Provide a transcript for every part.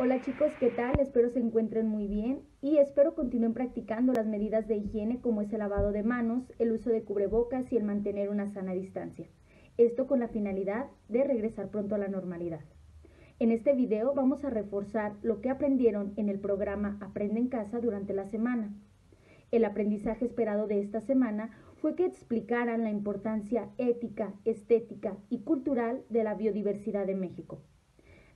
Hola chicos, ¿qué tal? Espero se encuentren muy bien y espero continúen practicando las medidas de higiene como es el lavado de manos, el uso de cubrebocas y el mantener una sana distancia. Esto con la finalidad de regresar pronto a la normalidad. En este video vamos a reforzar lo que aprendieron en el programa Aprende en casa durante la semana. El aprendizaje esperado de esta semana fue que explicaran la importancia ética, estética y cultural de la biodiversidad de México.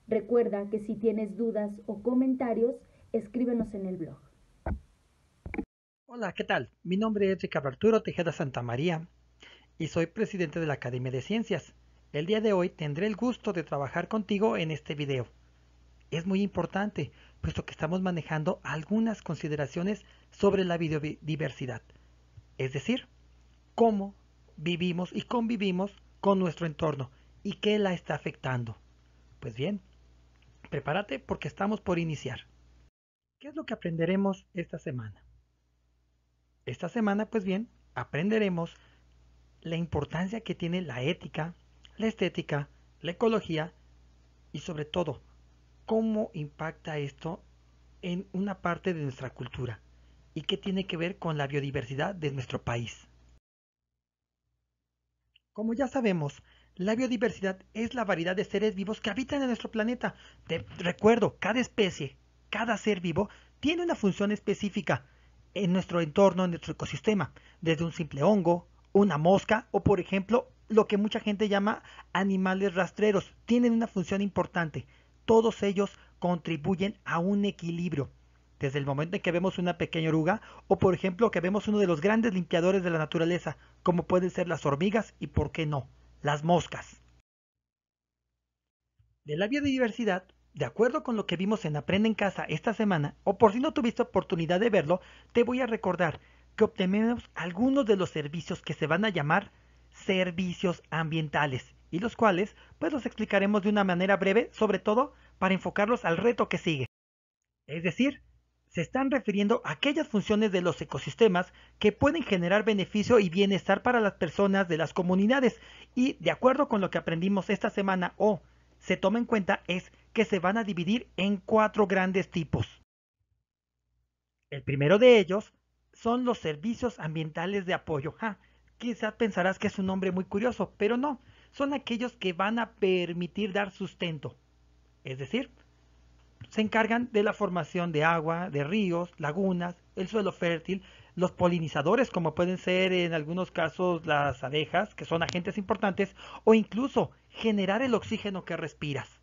Recuerda que si tienes dudas o comentarios, escríbenos en el blog. Hola, ¿qué tal? Mi nombre es Ricardo Arturo Tejeda María y soy presidente de la Academia de Ciencias. El día de hoy tendré el gusto de trabajar contigo en este video. Es muy importante, puesto que estamos manejando algunas consideraciones sobre la biodiversidad, es decir, cómo vivimos y convivimos con nuestro entorno y qué la está afectando. Pues bien, Prepárate porque estamos por iniciar. ¿Qué es lo que aprenderemos esta semana? Esta semana, pues bien, aprenderemos la importancia que tiene la ética, la estética, la ecología y sobre todo, cómo impacta esto en una parte de nuestra cultura y qué tiene que ver con la biodiversidad de nuestro país. Como ya sabemos, la biodiversidad es la variedad de seres vivos que habitan en nuestro planeta. Te recuerdo, cada especie, cada ser vivo tiene una función específica en nuestro entorno, en nuestro ecosistema, desde un simple hongo, una mosca o por ejemplo lo que mucha gente llama animales rastreros. Tienen una función importante. Todos ellos contribuyen a un equilibrio. Desde el momento en que vemos una pequeña oruga o por ejemplo que vemos uno de los grandes limpiadores de la naturaleza, como pueden ser las hormigas y por qué no, las moscas. De la biodiversidad, de acuerdo con lo que vimos en Aprende en Casa esta semana, o por si no tuviste oportunidad de verlo, te voy a recordar que obtenemos algunos de los servicios que se van a llamar servicios ambientales y los cuales pues los explicaremos de una manera breve, sobre todo para enfocarlos al reto que sigue. Es decir, se están refiriendo a aquellas funciones de los ecosistemas que pueden generar beneficio y bienestar para las personas de las comunidades. Y de acuerdo con lo que aprendimos esta semana o se toma en cuenta es que se van a dividir en cuatro grandes tipos. El primero de ellos son los servicios ambientales de apoyo. Ja, ah, quizás pensarás que es un nombre muy curioso, pero no, son aquellos que van a permitir dar sustento. Es decir, se encargan de la formación de agua, de ríos, lagunas, el suelo fértil, los polinizadores, como pueden ser en algunos casos las abejas, que son agentes importantes, o incluso generar el oxígeno que respiras.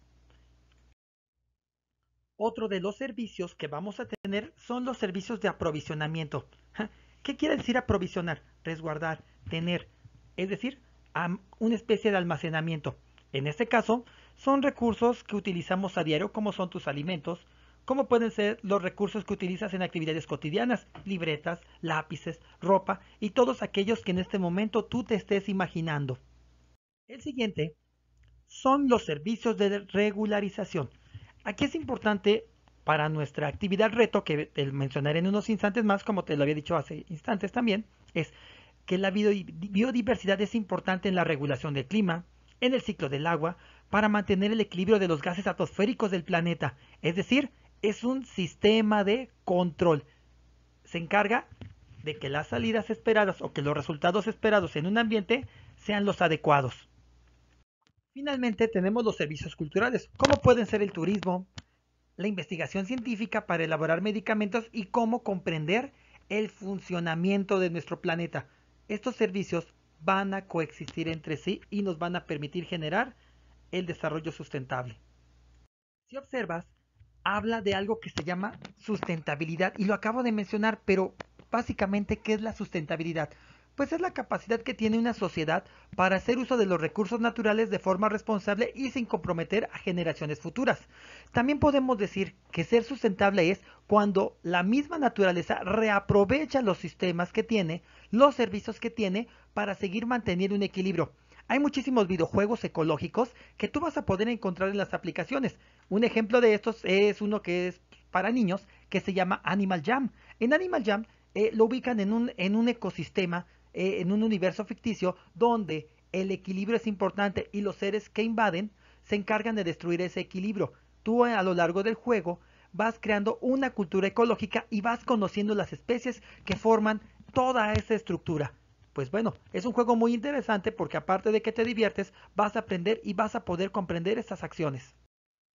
Otro de los servicios que vamos a tener son los servicios de aprovisionamiento. ¿Qué quiere decir aprovisionar? Resguardar, tener, es decir, una especie de almacenamiento. En este caso, son recursos que utilizamos a diario como son tus alimentos, como pueden ser los recursos que utilizas en actividades cotidianas, libretas, lápices, ropa y todos aquellos que en este momento tú te estés imaginando. El siguiente son los servicios de regularización. Aquí es importante para nuestra actividad reto, que el mencionaré en unos instantes más, como te lo había dicho hace instantes también, es que la biodiversidad es importante en la regulación del clima, en el ciclo del agua, para mantener el equilibrio de los gases atmosféricos del planeta. Es decir, es un sistema de control. Se encarga de que las salidas esperadas o que los resultados esperados en un ambiente sean los adecuados. Finalmente tenemos los servicios culturales, como pueden ser el turismo, la investigación científica para elaborar medicamentos y cómo comprender el funcionamiento de nuestro planeta. Estos servicios van a coexistir entre sí y nos van a permitir generar el desarrollo sustentable. Si observas, habla de algo que se llama sustentabilidad y lo acabo de mencionar, pero básicamente, ¿qué es la sustentabilidad? Pues es la capacidad que tiene una sociedad para hacer uso de los recursos naturales de forma responsable y sin comprometer a generaciones futuras. También podemos decir que ser sustentable es cuando la misma naturaleza reaprovecha los sistemas que tiene, los servicios que tiene, para seguir manteniendo un equilibrio. Hay muchísimos videojuegos ecológicos que tú vas a poder encontrar en las aplicaciones. Un ejemplo de estos es uno que es para niños que se llama Animal Jam. En Animal Jam eh, lo ubican en un, ecosistema, eh, en un universo ficticio donde el equilibrio es importante y los seres que invaden se encargan de destruir ese equilibrio. Tú eh, a lo largo del juego vas creando una cultura ecológica y vas conociendo las especies que forman toda esa estructura. Pues bueno, es un juego muy interesante porque aparte de que te diviertes, vas a aprender y vas a poder comprender estas acciones.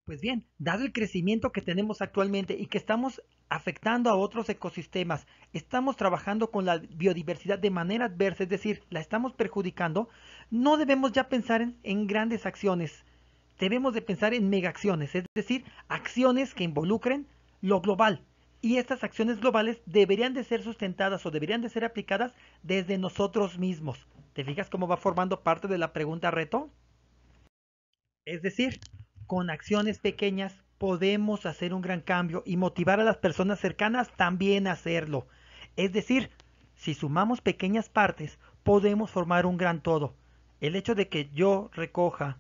Pues bien, dado el crecimiento que tenemos actualmente y que estamos afectando a otros ecosistemas, estamos trabajando con la biodiversidad de manera adversa, es decir, la estamos perjudicando, no debemos ya pensar en, grandes acciones, debemos de pensar en mega acciones, es decir, acciones que involucren lo global, y estas acciones globales deberían de ser sustentadas o deberían de ser aplicadas desde nosotros mismos. ¿Te fijas cómo va formando parte de la pregunta reto? Es decir, con acciones pequeñas podemos hacer un gran cambio y motivar a las personas cercanas también a hacerlo. Es decir, si sumamos pequeñas partes, podemos formar un gran todo. El hecho de que yo recoja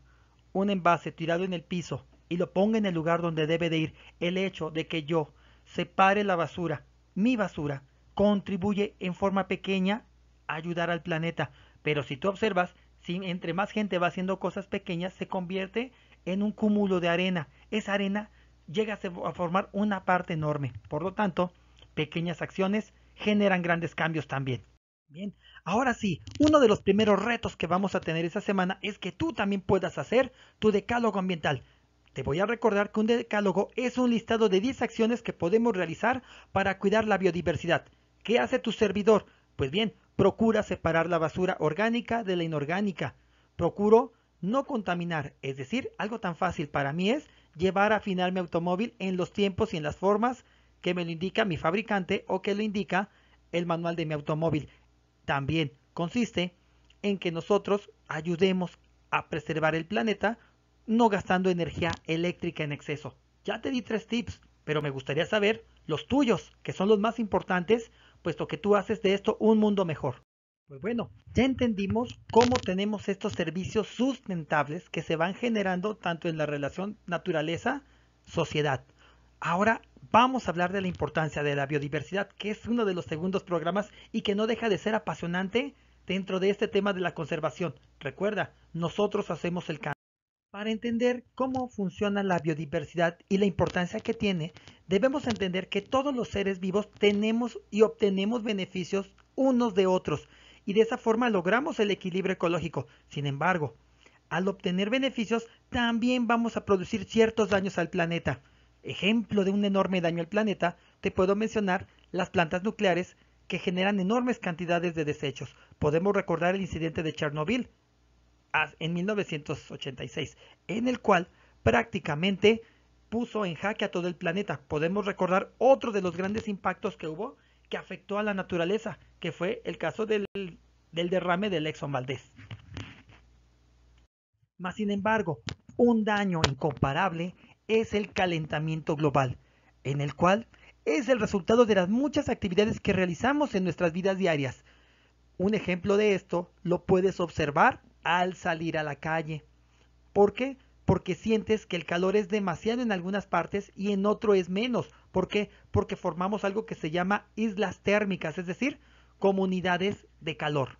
un envase tirado en el piso y lo ponga en el lugar donde debe de ir, el hecho de que yo separe la basura, mi basura, contribuye en forma pequeña a ayudar al planeta. Pero si tú observas, si entre más gente va haciendo cosas pequeñas, se convierte en un cúmulo de arena. Esa arena llega a formar una parte enorme. Por lo tanto, pequeñas acciones generan grandes cambios también. Bien, ahora sí, uno de los primeros retos que vamos a tener esta semana es que tú también puedas hacer tu decálogo ambiental. Te voy a recordar que un decálogo es un listado de 10 acciones que podemos realizar para cuidar la biodiversidad. ¿Qué hace tu servidor? Pues bien, procura separar la basura orgánica de la inorgánica. Procuro no contaminar, es decir, algo tan fácil para mí es llevar a afinar mi automóvil en los tiempos y en las formas que me lo indica mi fabricante o que lo indica el manual de mi automóvil. También consiste en que nosotros ayudemos a preservar el planeta no gastando energía eléctrica en exceso. Ya te di tres tips, pero me gustaría saber los tuyos, que son los más importantes, puesto que tú haces de esto un mundo mejor. Pues bueno, ya entendimos cómo tenemos estos servicios sustentables que se van generando tanto en la relación naturaleza-sociedad. Ahora vamos a hablar de la importancia de la biodiversidad, que es uno de los segundos programas y que no deja de ser apasionante dentro de este tema de la conservación. Recuerda, nosotros hacemos el cambio. Para entender cómo funciona la biodiversidad y la importancia que tiene, debemos entender que todos los seres vivos tenemos y obtenemos beneficios unos de otros y de esa forma logramos el equilibrio ecológico. Sin embargo, al obtener beneficios también vamos a producir ciertos daños al planeta. Ejemplo de un enorme daño al planeta, te puedo mencionar las plantas nucleares que generan enormes cantidades de desechos. Podemos recordar el incidente de Chernobyl, en 1986, en el cual prácticamente puso en jaque a todo el planeta. Podemos recordar otro de los grandes impactos que hubo que afectó a la naturaleza, que fue el caso del, derrame del Exxon Valdez. Más sin embargo, un daño incomparable es el calentamiento global, en el cual es el resultado de las muchas actividades que realizamos en nuestras vidas diarias. Un ejemplo de esto lo puedes observar al salir a la calle. ¿Por qué? Porque sientes que el calor es demasiado en algunas partes y en otro es menos. ¿Por qué? Porque formamos algo que se llama islas térmicas, es decir, comunidades de calor.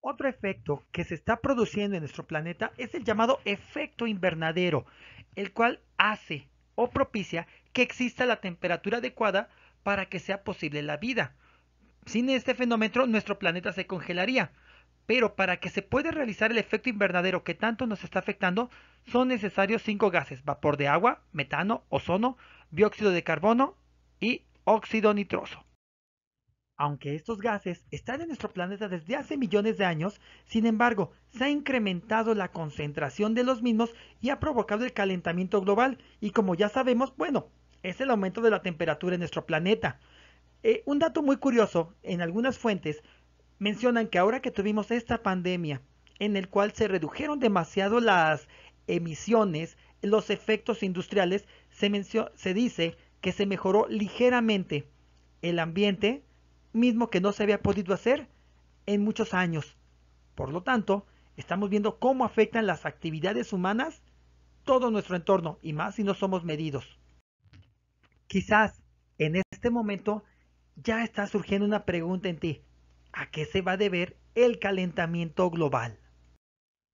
Otro efecto que se está produciendo en nuestro planeta es el llamado efecto invernadero, el cual hace o propicia que exista la temperatura adecuada para que sea posible la vida. Sin este fenómeno, nuestro planeta se congelaría, pero para que se pueda realizar el efecto invernadero que tanto nos está afectando, son necesarios cinco gases, vapor de agua, metano, ozono, dióxido de carbono y óxido nitroso. Aunque estos gases están en nuestro planeta desde hace millones de años, sin embargo, se ha incrementado la concentración de los mismos y ha provocado el calentamiento global. Y como ya sabemos, bueno, es el aumento de la temperatura en nuestro planeta. Eh, un dato muy curioso, en algunas fuentes mencionan que ahora que tuvimos esta pandemia, en el cual se redujeron demasiado las emisiones, los efectos industriales, se, se dice que se mejoró ligeramente el ambiente, mismo que no se había podido hacer en muchos años. Por lo tanto, estamos viendo cómo afectan las actividades humanas todo nuestro entorno, y más si no somos medidos. Quizás en este momento ya está surgiendo una pregunta en ti a qué se va a deber el calentamiento global.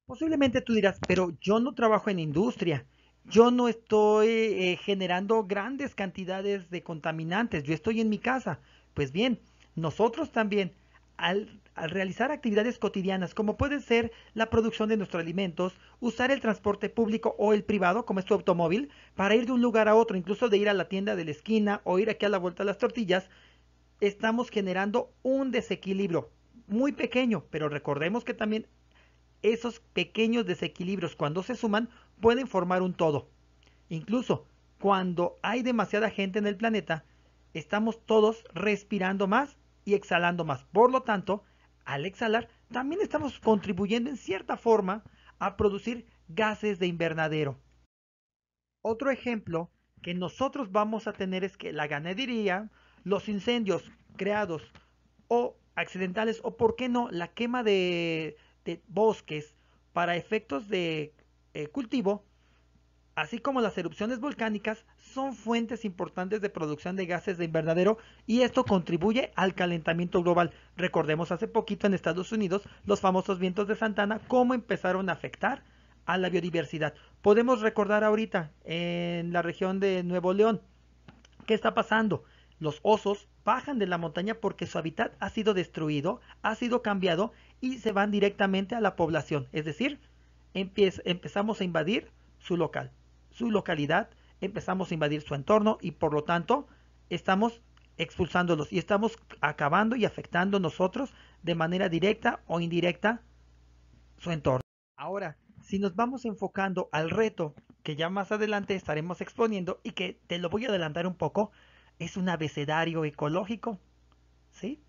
Posiblemente tú dirás, pero yo no trabajo en industria, yo no estoy eh, generando grandes cantidades de contaminantes, yo estoy en mi casa. Pues bien, nosotros también, al, realizar actividades cotidianas, como puede ser la producción de nuestros alimentos, usar el transporte público o el privado, como es tu automóvil, para ir de un lugar a otro, incluso de ir a la tienda de la esquina o ir aquí a la vuelta de las tortillas, estamos generando un desequilibrio muy pequeño, pero recordemos que también esos pequeños desequilibrios cuando se suman pueden formar un todo. Incluso cuando hay demasiada gente en el planeta, estamos todos respirando más y exhalando más. Por lo tanto, al exhalar, también estamos contribuyendo en cierta forma a producir gases de invernadero. Otro ejemplo que nosotros vamos a tener es que la ganadería los incendios creados o accidentales o, por qué no, la quema de, bosques para efectos de eh, cultivo, así como las erupciones volcánicas, son fuentes importantes de producción de gases de invernadero y esto contribuye al calentamiento global. Recordemos hace poquito en Estados Unidos los famosos vientos de Santana, cómo empezaron a afectar a la biodiversidad. Podemos recordar ahorita en la región de Nuevo León, ¿qué está pasando? Los osos bajan de la montaña porque su hábitat ha sido destruido, ha sido cambiado y se van directamente a la población. Es decir, empezamos a invadir su local, su localidad, empezamos a invadir su entorno y por lo tanto estamos expulsándolos y estamos acabando y afectando nosotros de manera directa o indirecta su entorno. Ahora, si nos vamos enfocando al reto que ya más adelante estaremos exponiendo y que te lo voy a adelantar un poco, es un abecedario ecológico. ¿sí?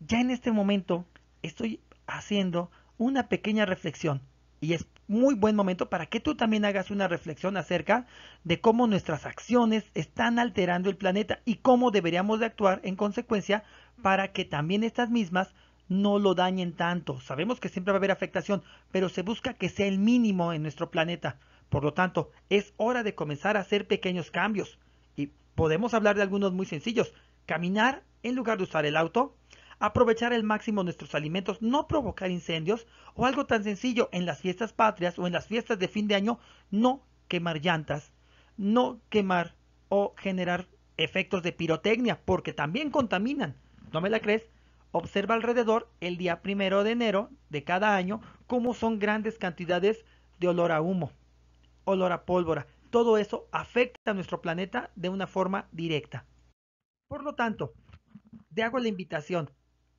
Ya en este momento estoy haciendo una pequeña reflexión y es muy buen momento para que tú también hagas una reflexión acerca de cómo nuestras acciones están alterando el planeta y cómo deberíamos de actuar en consecuencia para que también estas mismas no lo dañen tanto. Sabemos que siempre va a haber afectación, pero se busca que sea el mínimo en nuestro planeta. Por lo tanto, es hora de comenzar a hacer pequeños cambios. Podemos hablar de algunos muy sencillos. Caminar en lugar de usar el auto, aprovechar al máximo nuestros alimentos, no provocar incendios o algo tan sencillo en las fiestas patrias o en las fiestas de fin de año, no quemar llantas, no quemar o generar efectos de pirotecnia, porque también contaminan. ¿No me la crees? Observa alrededor el día primero de enero de cada año cómo son grandes cantidades de olor a humo, olor a pólvora todo eso afecta a nuestro planeta de una forma directa. Por lo tanto, te hago la invitación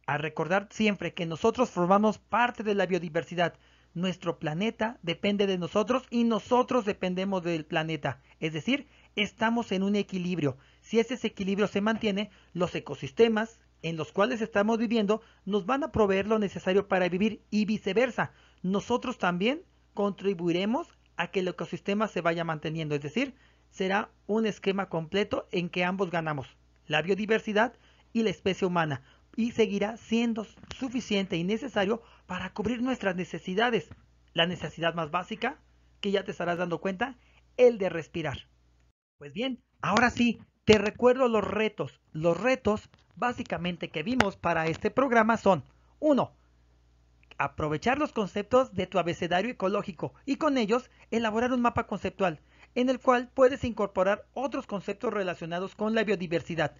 a recordar siempre que nosotros formamos parte de la biodiversidad. Nuestro planeta depende de nosotros y nosotros dependemos del planeta. Es decir, estamos en un equilibrio. Si ese equilibrio se mantiene, los ecosistemas en los cuales estamos viviendo nos van a proveer lo necesario para vivir y viceversa. Nosotros también contribuiremos a que el ecosistema se vaya manteniendo, es decir, será un esquema completo en que ambos ganamos, la biodiversidad y la especie humana, y seguirá siendo suficiente y necesario para cubrir nuestras necesidades. La necesidad más básica, que ya te estarás dando cuenta, el de respirar. Pues bien, ahora sí, te recuerdo los retos. Los retos básicamente que vimos para este programa son 1 aprovechar los conceptos de tu abecedario ecológico y con ellos elaborar un mapa conceptual en el cual puedes incorporar otros conceptos relacionados con la biodiversidad.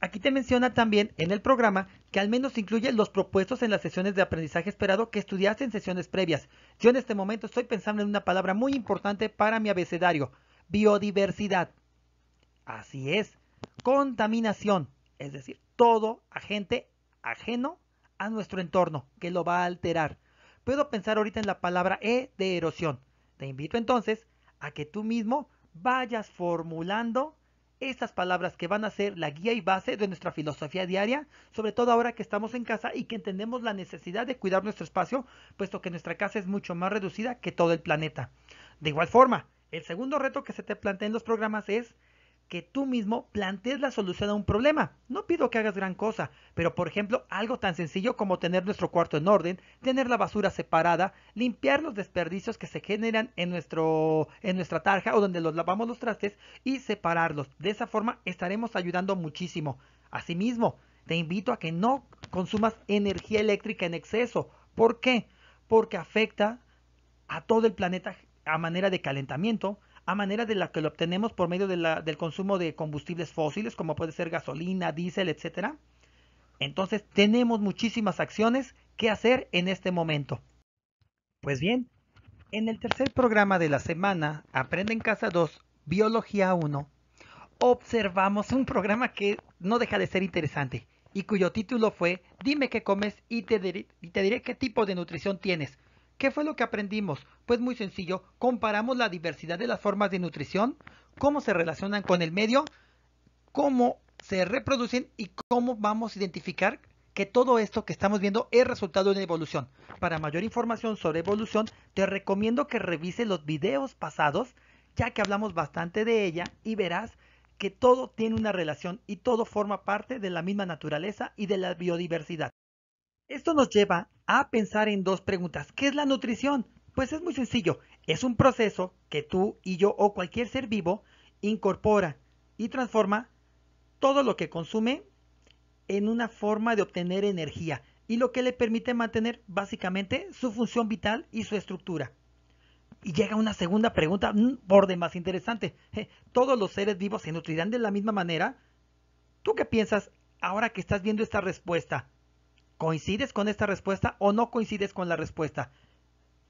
Aquí te menciona también en el programa que al menos incluye los propuestos en las sesiones de aprendizaje esperado que estudiaste en sesiones previas. Yo en este momento estoy pensando en una palabra muy importante para mi abecedario, biodiversidad. Así es, contaminación, es decir, todo agente ajeno a nuestro entorno, que lo va a alterar. Puedo pensar ahorita en la palabra E de erosión. Te invito entonces a que tú mismo vayas formulando estas palabras que van a ser la guía y base de nuestra filosofía diaria, sobre todo ahora que estamos en casa y que entendemos la necesidad de cuidar nuestro espacio, puesto que nuestra casa es mucho más reducida que todo el planeta. De igual forma, el segundo reto que se te plantea en los programas es que tú mismo plantees la solución a un problema. No pido que hagas gran cosa, pero por ejemplo, algo tan sencillo como tener nuestro cuarto en orden, tener la basura separada, limpiar los desperdicios que se generan en, nuestro, en nuestra tarja o donde los lavamos los trastes y separarlos. De esa forma estaremos ayudando muchísimo. Asimismo, te invito a que no consumas energía eléctrica en exceso. ¿Por qué? Porque afecta a todo el planeta a manera de calentamiento, a manera de la que lo obtenemos por medio del consumo de combustibles fósiles, como puede ser gasolina, diésel, etcétera. Entonces tenemos muchísimas acciones que hacer en este momento. Pues bien, en el tercer programa de la semana, Aprende en Casa 2, Biología 1, observamos un programa que no deja de ser interesante y cuyo título fue Dime qué comes y te diré qué tipo de nutrición tienes. ¿Qué fue lo que aprendimos? Pues muy sencillo, comparamos la diversidad de las formas de nutrición, cómo se relacionan con el medio, cómo se reproducen y cómo vamos a identificar que todo esto que estamos viendo es resultado de evolución. Para mayor información sobre evolución, te recomiendo que revises los videos pasados, ya que hablamos bastante de ella y verás que todo tiene una relación y todo forma parte de la misma naturaleza y de la biodiversidad. Esto nos lleva a pensar en dos preguntas. ¿Qué es la nutrición? Pues es muy sencillo. Es un proceso que tú y yo o cualquier ser vivo incorpora y transforma todo lo que consume en una forma de obtener energía y lo que le permite mantener básicamente su función vital y su estructura. Y llega una segunda pregunta, un mm, borde más interesante. ¿Todos los seres vivos se nutrirán de la misma manera? ¿Tú qué piensas ahora que estás viendo esta respuesta? ¿Coincides con esta respuesta o no coincides con la respuesta?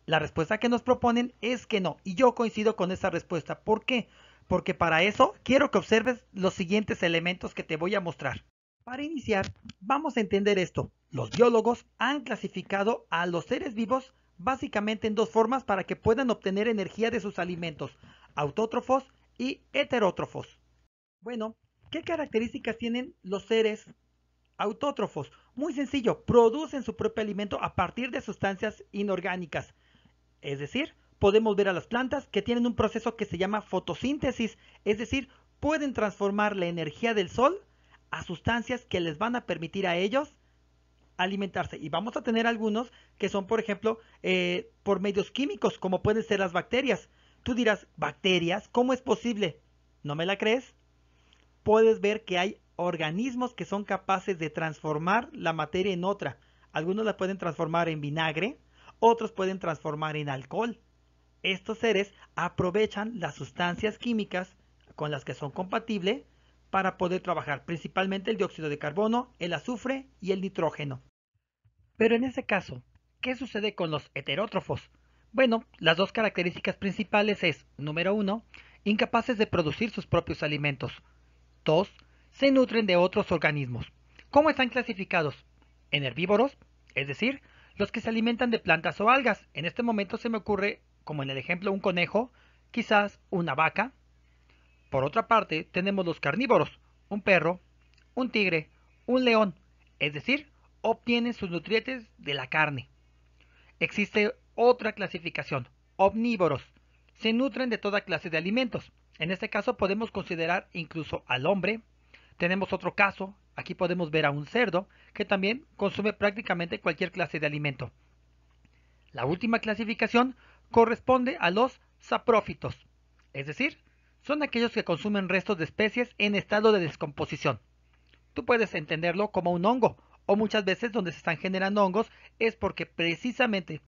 La respuesta que nos proponen es que no, y yo coincido con esa respuesta. ¿Por qué? Porque para eso quiero que observes los siguientes elementos que te voy a mostrar. Para iniciar, vamos a entender esto. Los biólogos han clasificado a los seres vivos básicamente en dos formas para que puedan obtener energía de sus alimentos, autótrofos y heterótrofos. Bueno, ¿qué características tienen los seres Autótrofos, muy sencillo, producen su propio alimento a partir de sustancias inorgánicas. Es decir, podemos ver a las plantas que tienen un proceso que se llama fotosíntesis, es decir, pueden transformar la energía del sol a sustancias que les van a permitir a ellos alimentarse. Y vamos a tener algunos que son, por ejemplo, eh, por medios químicos, como pueden ser las bacterias. Tú dirás, ¿bacterias? ¿Cómo es posible? ¿No me la crees? Puedes ver que hay organismos que son capaces de transformar la materia en otra. Algunos la pueden transformar en vinagre, otros pueden transformar en alcohol. Estos seres aprovechan las sustancias químicas con las que son compatibles para poder trabajar principalmente el dióxido de carbono, el azufre y el nitrógeno. Pero en ese caso, ¿qué sucede con los heterótrofos? Bueno, las dos características principales es, número uno, incapaces de producir sus propios alimentos. 2 se nutren de otros organismos. ¿Cómo están clasificados? En herbívoros, es decir, los que se alimentan de plantas o algas. En este momento se me ocurre, como en el ejemplo, un conejo, quizás una vaca. Por otra parte, tenemos los carnívoros, un perro, un tigre, un león, es decir, obtienen sus nutrientes de la carne. Existe otra clasificación, omnívoros. Se nutren de toda clase de alimentos. En este caso podemos considerar incluso al hombre, tenemos otro caso, aquí podemos ver a un cerdo que también consume prácticamente cualquier clase de alimento. La última clasificación corresponde a los saprófitos, es decir, son aquellos que consumen restos de especies en estado de descomposición. Tú puedes entenderlo como un hongo, o muchas veces donde se están generando hongos es porque precisamente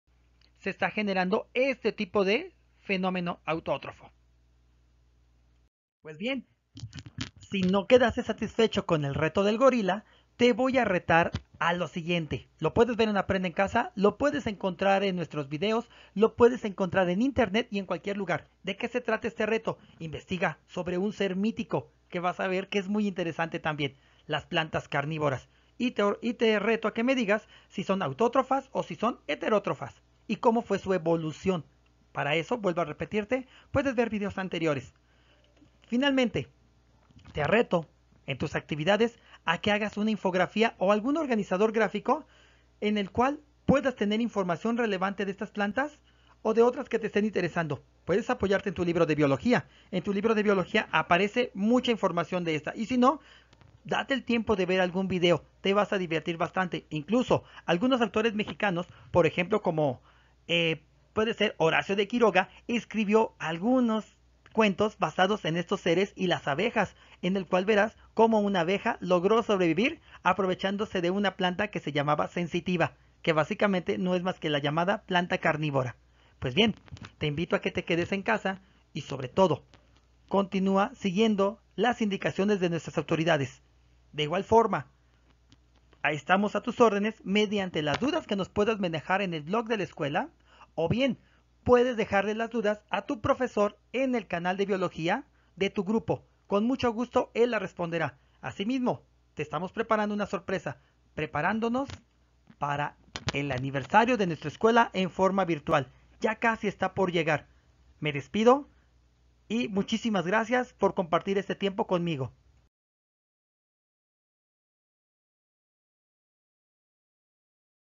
se está generando este tipo de fenómeno autótrofo. Pues bien, si no quedaste satisfecho con el reto del gorila, te voy a retar a lo siguiente. Lo puedes ver en Aprende en Casa, lo puedes encontrar en nuestros videos, lo puedes encontrar en internet y en cualquier lugar. ¿De qué se trata este reto? Investiga sobre un ser mítico que vas a ver que es muy interesante también, las plantas carnívoras. Y te, y te reto a que me digas si son autótrofas o si son heterótrofas y cómo fue su evolución. Para eso, vuelvo a repetirte, puedes ver videos anteriores. Finalmente, te reto en tus actividades a que hagas una infografía o algún organizador gráfico en el cual puedas tener información relevante de estas plantas o de otras que te estén interesando. Puedes apoyarte en tu libro de biología. En tu libro de biología aparece mucha información de esta. Y si no, date el tiempo de ver algún video. Te vas a divertir bastante. Incluso algunos autores mexicanos, por ejemplo, como eh, puede ser Horacio de Quiroga, escribió algunos cuentos basados en estos seres y las abejas, en el cual verás cómo una abeja logró sobrevivir aprovechándose de una planta que se llamaba sensitiva, que básicamente no es más que la llamada planta carnívora. Pues bien, te invito a que te quedes en casa y sobre todo, continúa siguiendo las indicaciones de nuestras autoridades. De igual forma, ahí estamos a tus órdenes mediante las dudas que nos puedas manejar en el blog de la escuela o bien puedes dejarle las dudas a tu profesor en el canal de biología de tu grupo. Con mucho gusto él la responderá. Asimismo, te estamos preparando una sorpresa, preparándonos para el aniversario de nuestra escuela en forma virtual. Ya casi está por llegar. Me despido y muchísimas gracias por compartir este tiempo conmigo.